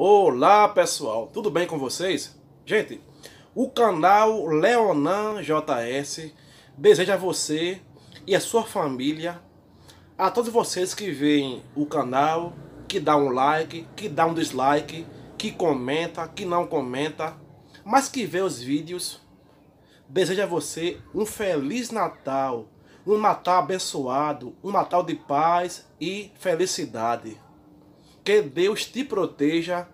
Olá pessoal, tudo bem com vocês? Gente, o canal Leonan JS deseja a você e a sua família, a todos vocês que veem o canal, que dá um like, que dá um dislike, que comenta, que não comenta, mas que vê os vídeos, deseja a você um Feliz Natal, um Natal abençoado, um Natal de paz e felicidade. Que Deus te proteja,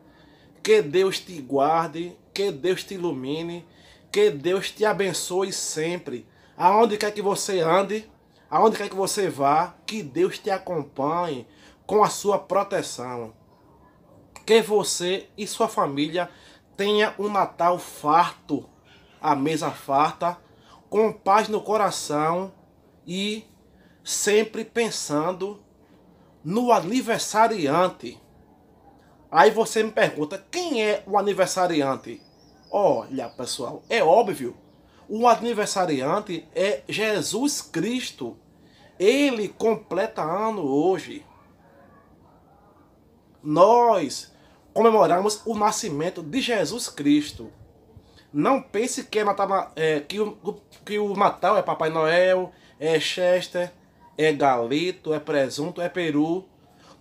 que Deus te guarde, que Deus te ilumine, que Deus te abençoe sempre. Aonde quer que você ande, aonde quer que você vá, que Deus te acompanhe com a sua proteção. Que você e sua família tenha um Natal farto, a mesa farta, com paz no coração e sempre pensando no aniversariante. Aí você me pergunta, quem é o aniversariante? Olha, pessoal, é óbvio. O aniversariante é Jesus Cristo. Ele completa ano hoje. Nós comemoramos o nascimento de Jesus Cristo. Não pense que, é Natal, é, que, o, que o Natal é Papai Noel, é Chester, é Galito, é Presunto, é Peru.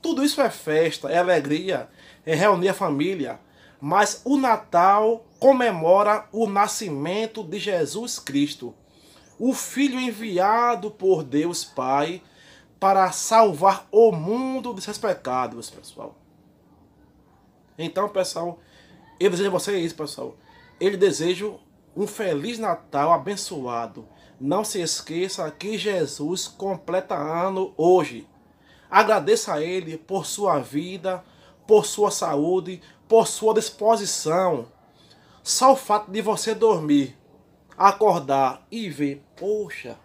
Tudo isso é festa, é alegria, é reunir a família. Mas o Natal comemora o nascimento de Jesus Cristo, o Filho enviado por Deus Pai para salvar o mundo dos seus pecados, pessoal. Então, pessoal, eu desejo a vocês isso, pessoal. Eu desejo um feliz Natal abençoado. Não se esqueça que Jesus completa ano hoje. Agradeça a Ele por sua vida, por sua saúde, por sua disposição. Só o fato de você dormir, acordar e ver, poxa,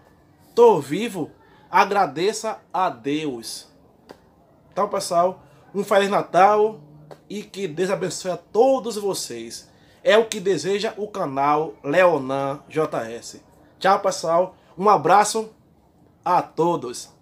tô vivo, agradeça a Deus. Então, pessoal, um Feliz Natal e que Deus abençoe a todos vocês. É o que deseja o canal Leonan JS. Tchau, pessoal. Um abraço a todos.